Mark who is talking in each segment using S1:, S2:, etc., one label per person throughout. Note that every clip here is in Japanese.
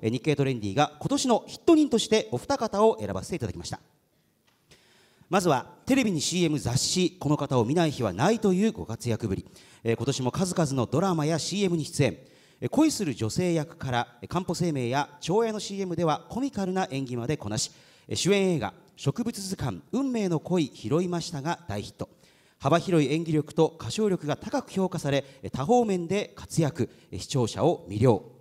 S1: 日経トレンディが今年のヒット人としてお二方を選ばせていただきましたまずはテレビに CM 雑誌この方を見ない日はないというご活躍ぶり、え今年も数々のドラマや CM に出演恋する女性役からんぽ生命や町営の CM ではコミカルな演技までこなし主演映画「植物図鑑運命の恋拾いました」が大ヒット幅広い演技力と歌唱力が高く評価され多方面で活躍視聴者を魅了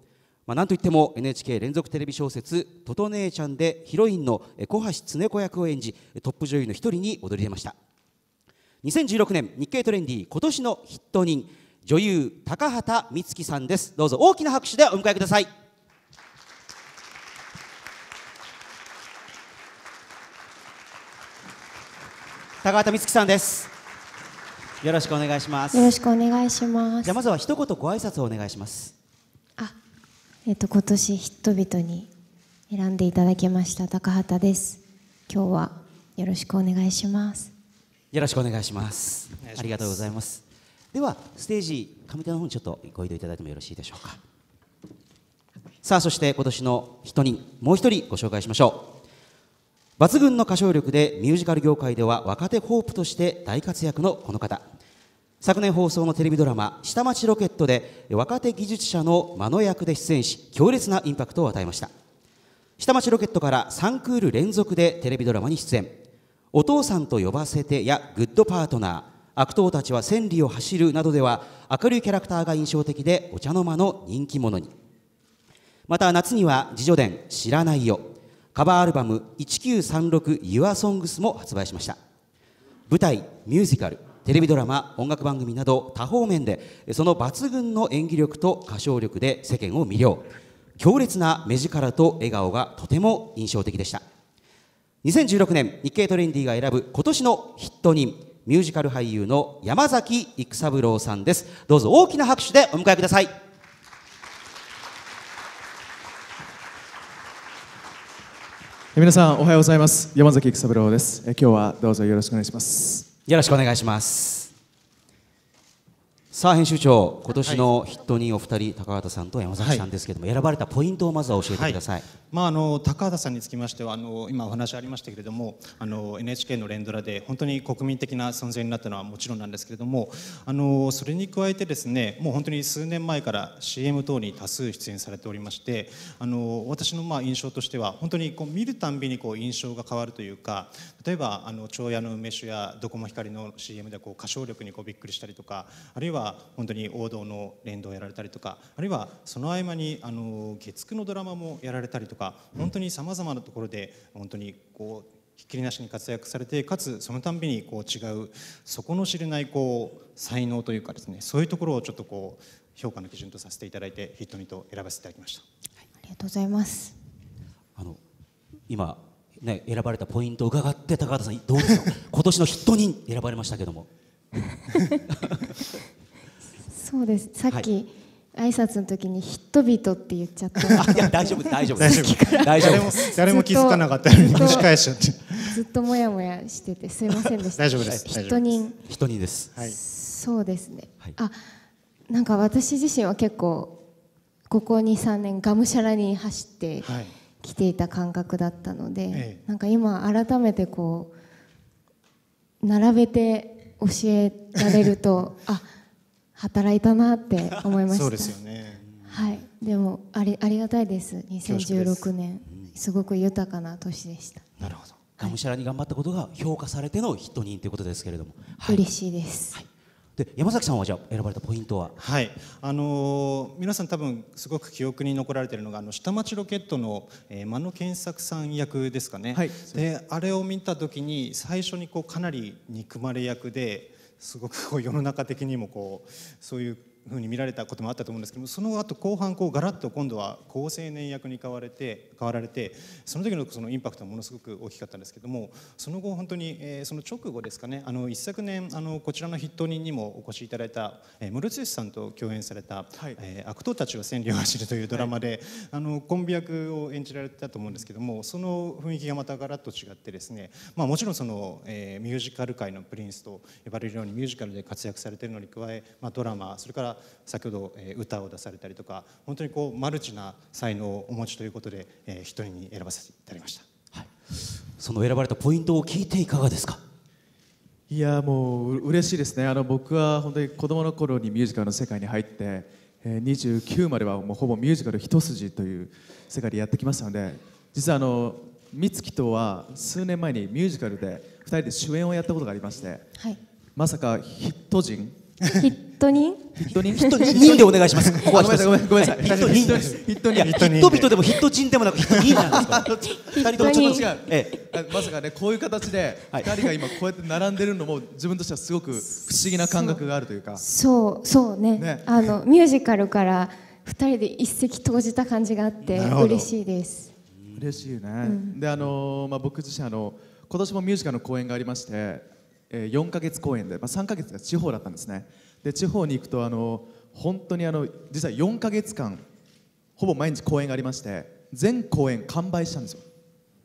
S1: まあ、なんといっても NHK 連続テレビ小説「とと姉ちゃん」でヒロインの小橋常子役を演じトップ女優の一人に躍り出ました2016年日経トレンディ今年のヒット人女優高畑充希さんですどうぞ大きな拍手でお迎えください高畑充希さんですよろしくお願いしますよろし
S2: くお願いしま
S1: すじゃまずは一言ご挨拶をお願いします
S2: えっと、今年人々に選んでいただきました高畑です今日はよろしくお願いします
S1: よろしくお願いしますありがとうございますではステージ上手の方にちょっとご移動いただいてもよろしいでしょうかさあそして今年の人にもう一人ご紹介しましょう抜群の歌唱力でミュージカル業界では若手ホープとして大活躍のこの方昨年放送のテレビドラマ「下町ロケット」で若手技術者の間野役で出演し強烈なインパクトを与えました下町ロケットから3クール連続でテレビドラマに出演「お父さんと呼ばせて」や「グッドパートナー」「悪党たちは千里を走る」などでは明るいキャラクターが印象的でお茶の間の人気者にまた夏には自叙伝「知らないよ」カバーアルバム「1936YOURSONGS」も発売しました舞台ミュージカルテレビドラマ音楽番組など多方面でその抜群の演技力と歌唱力で世間を魅了強烈な目力と笑顔がとても印象的でした2016年日経トレンディが選ぶ今年のヒット人ミュージカル俳優の山崎育三郎さんですどうぞ大きな拍手でお迎えください
S3: 皆さんおはようございます山崎育三郎です今日はどうぞよろしくお願いします
S1: よろしくお願いしますさあ編集長、今年のヒットにお二人、高畑さんと山崎さんですけれども、はい、選ばれたポイントをまずは教えてください。はい、
S2: まああの高畑さんにつきましては、あの今お話ありましたけれども、あの NHK の連ドラで本当に国民的な存在になったのはもちろんなんですけれども、あのそれに加えてですね、もう本当に数年前から CM 等に多数出演されておりまして、あの私のまあ印象としては本当にこう見るたんびにこう印象が変わるというか、例えばあの長屋の梅酒やドコモ光の CM でこう歌唱力にこうびっくりしたりとか、あるいは本当に王道の連動をやられたりとかあるいはその合間にあの月9のドラマもやられたりとか本当にさまざまなところで本当にこうひっきりなしに活躍されてかつそのたんびにこう違うそこの知れないこう才能というかですねそういうところをちょっとこう評価の基準とさせていただいてヒットミと選ばせていただきました、はい、ありがとうございますあの今ね選ばれたポイントを伺って高畑さんどう
S1: でょう 今年のヒット人選ばれましたけども そうですさっき、はい、挨拶の時に人々って言っちゃった いや大丈夫大丈夫大丈夫大丈夫誰も気づかなかったのに蒸し返しちゃってずっともやもやしててすいませんでした大丈夫です人人人人です、はい、そうですね、はい、あなんか私自身は結構ここ23年がむしゃらに走ってきていた感覚だったので、はなんか今改めてこう並べて教えられると あ働いたなって思いましたそうですよね、はい、でもありありがたいです2016年すごく
S2: 豊かな年でした
S1: なるほどがむしゃらに頑張ったことが評価されてのヒット人ということですけれ
S2: ども、はい、嬉しいです、はいで山崎さんはじゃ選ばれたポイントははいあのー、皆さん多分すごく記憶に残られているのがあの下町ロケットの、えー、間野健作さん役ですかね、はい、であれを見た時に最初にこうかなり憎まれ役ですごくこう世の中的にもこうそういうふうに見られたこともあったと思うんですけどもその後後半こうガラッと今度は好青年役に変われて変わられてその時のそのインパクトはものすごく大きかったんですけどもその後本当に、えー、その直後ですかねあの一昨年あのこちらの筆頭人にもお越しいただいた、えー、室剛さんと共演された「はい、えー、悪党たちは千里を走る」というドラマで、はい、あのコンビ役を演じられてたと思うんですけどもその雰囲気がまたガラッと違ってですね、まあ、もちろんその、えー、ミュージカル界のプリンスと呼ばれるようにミュージカルで活躍されてるのに加え、まあ、ドラマそれから先ほど歌を出されたりとか本当にこうマルチな才能をお持ちということで一人に選ばせていただきました、はい、
S1: その選ばれたポイントを聞いていかがですかい
S3: やもう嬉しいですねあの僕は本当に子供の頃にミュージカルの世界に入って29まではもうほぼミュージカル一筋という世界でやってきましたので実はあの美月とは数年前にミュージカルで2人で主演をやったことがありまして、はい、まさかヒット人ヒッ
S2: ト人ヒット人ヒット人でお願いしますごめんなさいごめんなさいヒット人ヒット人ヒット人でもヒット人でもなくヒット人なんです二人ともちょっと違う、
S3: ええ、まさかねこういう形で二人が今こうやって並んでるのも自分としてはすごく不思議な感覚があるというか
S2: そうそうねあのミュージカルから二人で一石投じた感じがあって嬉しいです
S3: 嬉しいね、であのまあ僕自身あの今年もミュージカルの公演がありまして、え四4か月公演で、まあ、三か月が地方だったんですねで地方に行くとあの本当にあの実は4か月間ほぼ毎日公演がありまして全公演完売したんです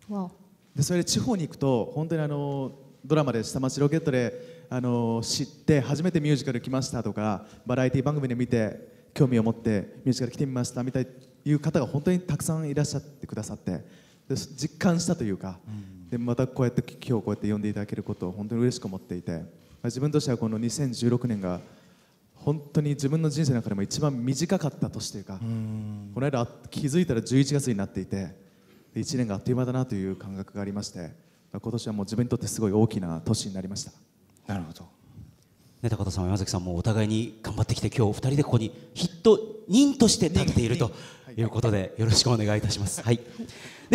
S3: よでそれで地方に行くと本当にあのドラマで「下町ロケットで」あの知って初めてミュージカル来ましたとかバラエティ番組で見て興味を持ってミュージカル来てみましたみたいいう方が本当にたくさんいらっしゃってくださって実感したというか、でまたこうやって今日こうやって呼んでいただけることを本当に嬉しく思っていて自分としてはこの2016年が本当に自分の人生の中でも一番短かった年というかこの間気づいたら11月になっていて1年があっという間だなという感覚がありまして今年はもう自分にとってすごい大きな年になりました
S1: なるほど、ね、高田さん山崎さんもお互いに頑張ってきて今日2人でここにヒット人として立っているということでよろしくお願いいたします。はい、では